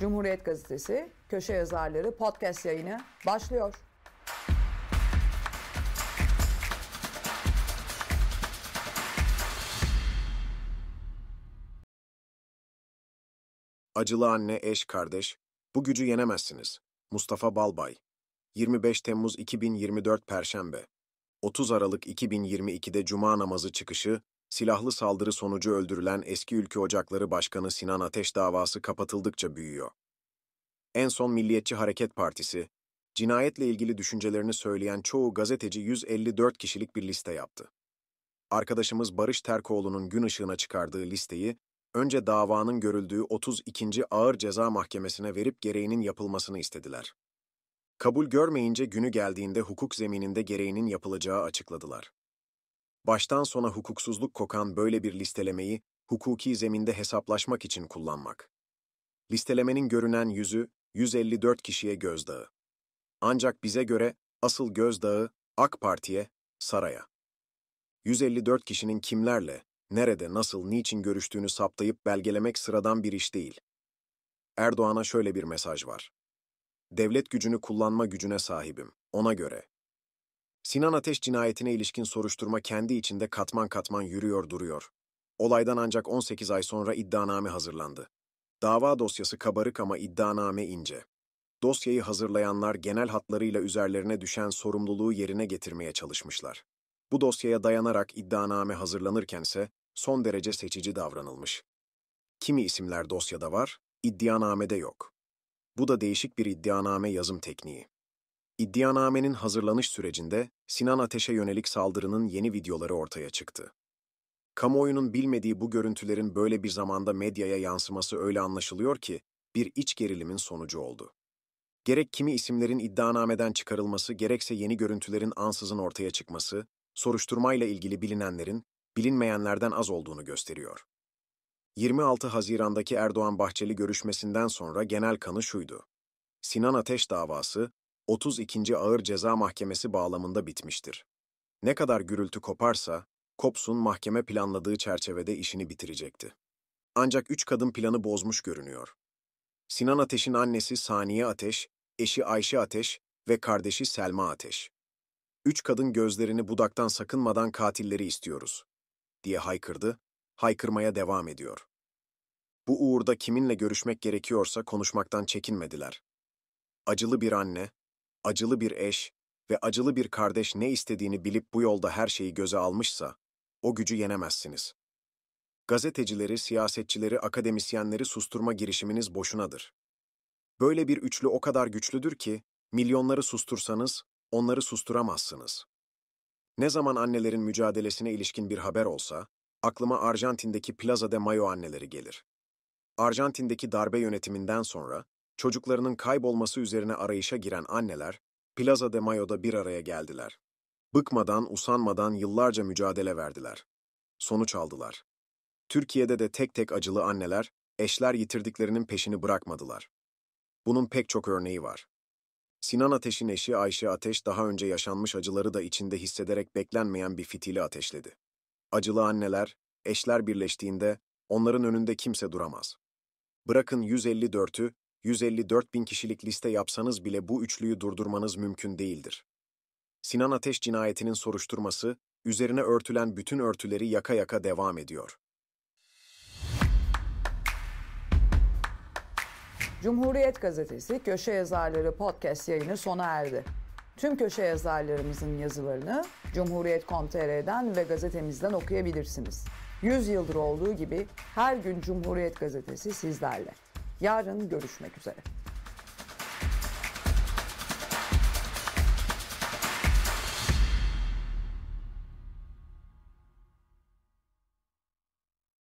Cumhuriyet Gazetesi köşe yazarları podcast yayını başlıyor. Acılı anne, eş, kardeş, bu gücü yenemezsiniz. Mustafa Balbay, 25 Temmuz 2024 Perşembe, 30 Aralık 2022'de Cuma namazı çıkışı, silahlı saldırı sonucu öldürülen eski ülke ocakları başkanı Sinan Ateş davası kapatıldıkça büyüyor. En son Milliyetçi Hareket Partisi, cinayetle ilgili düşüncelerini söyleyen çoğu gazeteci 154 kişilik bir liste yaptı. Arkadaşımız Barış Terkoğlu'nun gün ışığına çıkardığı listeyi, önce davanın görüldüğü 32. Ağır Ceza Mahkemesi'ne verip gereğinin yapılmasını istediler. Kabul görmeyince günü geldiğinde hukuk zemininde gereğinin yapılacağı açıkladılar. Baştan sona hukuksuzluk kokan böyle bir listelemeyi hukuki zeminde hesaplaşmak için kullanmak. Listelemenin görünen yüzü 154 kişiye gözdağı. Ancak bize göre asıl gözdağı AK Parti'ye, saraya. 154 kişinin kimlerle, nerede, nasıl, niçin görüştüğünü saptayıp belgelemek sıradan bir iş değil. Erdoğan'a şöyle bir mesaj var. Devlet gücünü kullanma gücüne sahibim, ona göre. Sinan Ateş cinayetine ilişkin soruşturma kendi içinde katman katman yürüyor duruyor. Olaydan ancak 18 ay sonra iddianame hazırlandı. Dava dosyası kabarık ama iddianame ince. Dosyayı hazırlayanlar genel hatlarıyla üzerlerine düşen sorumluluğu yerine getirmeye çalışmışlar. Bu dosyaya dayanarak iddianame hazırlanırkense son derece seçici davranılmış. Kimi isimler dosyada var, iddianamede yok. Bu da değişik bir iddianame yazım tekniği. İddianamenin hazırlanış sürecinde Sinan Ateş'e yönelik saldırının yeni videoları ortaya çıktı. Kamuoyunun bilmediği bu görüntülerin böyle bir zamanda medyaya yansıması öyle anlaşılıyor ki bir iç gerilimin sonucu oldu. Gerek kimi isimlerin iddianameden çıkarılması, gerekse yeni görüntülerin ansızın ortaya çıkması, soruşturmayla ilgili bilinenlerin bilinmeyenlerden az olduğunu gösteriyor. 26 Haziran'daki Erdoğan-Bahçeli görüşmesinden sonra genel kanı şuydu. Sinan Ateş davası 32. Ağır Ceza Mahkemesi bağlamında bitmiştir. Ne kadar gürültü koparsa Kops'un mahkeme planladığı çerçevede işini bitirecekti. Ancak üç kadın planı bozmuş görünüyor. Sinan Ateş'in annesi Saniye Ateş, eşi Ayşe Ateş ve kardeşi Selma Ateş. Üç kadın gözlerini budaktan sakınmadan katilleri istiyoruz, diye haykırdı, haykırmaya devam ediyor. Bu uğurda kiminle görüşmek gerekiyorsa konuşmaktan çekinmediler. Acılı bir anne, acılı bir eş ve acılı bir kardeş ne istediğini bilip bu yolda her şeyi göze almışsa, o gücü yenemezsiniz. Gazetecileri, siyasetçileri, akademisyenleri susturma girişiminiz boşunadır. Böyle bir üçlü o kadar güçlüdür ki, milyonları sustursanız, onları susturamazsınız. Ne zaman annelerin mücadelesine ilişkin bir haber olsa, aklıma Arjantin'deki Plaza de Mayo anneleri gelir. Arjantin'deki darbe yönetiminden sonra, çocuklarının kaybolması üzerine arayışa giren anneler, Plaza de Mayo'da bir araya geldiler. Bıkmadan, usanmadan yıllarca mücadele verdiler. Sonuç aldılar. Türkiye'de de tek tek acılı anneler, eşler yitirdiklerinin peşini bırakmadılar. Bunun pek çok örneği var. Sinan Ateş'in eşi Ayşe Ateş daha önce yaşanmış acıları da içinde hissederek beklenmeyen bir fitili ateşledi. Acılı anneler, eşler birleştiğinde onların önünde kimse duramaz. Bırakın 154'ü, 154 bin kişilik liste yapsanız bile bu üçlüyü durdurmanız mümkün değildir. Sinan Ateş cinayetinin soruşturması, üzerine örtülen bütün örtüleri yaka yaka devam ediyor. Cumhuriyet Gazetesi Köşe Yazarları Podcast yayını sona erdi. Tüm köşe yazarlarımızın yazılarını Cumhuriyet.com.tr'den ve gazetemizden okuyabilirsiniz. 100 yıldır olduğu gibi her gün Cumhuriyet Gazetesi sizlerle. Yarın görüşmek üzere.